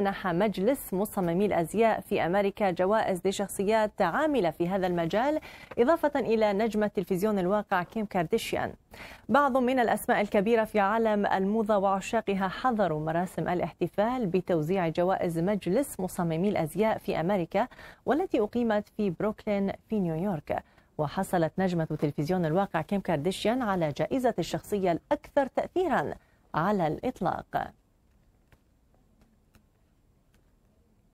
منح مجلس مصممي الأزياء في أمريكا جوائز لشخصيات عاملة في هذا المجال إضافة إلى نجمة تلفزيون الواقع كيم كارديشيان بعض من الأسماء الكبيرة في عالم الموضة وعشاقها حضروا مراسم الاحتفال بتوزيع جوائز مجلس مصممي الأزياء في أمريكا والتي أقيمت في بروكلين في نيويورك وحصلت نجمة تلفزيون الواقع كيم كارديشيان على جائزة الشخصية الأكثر تأثيرا على الإطلاق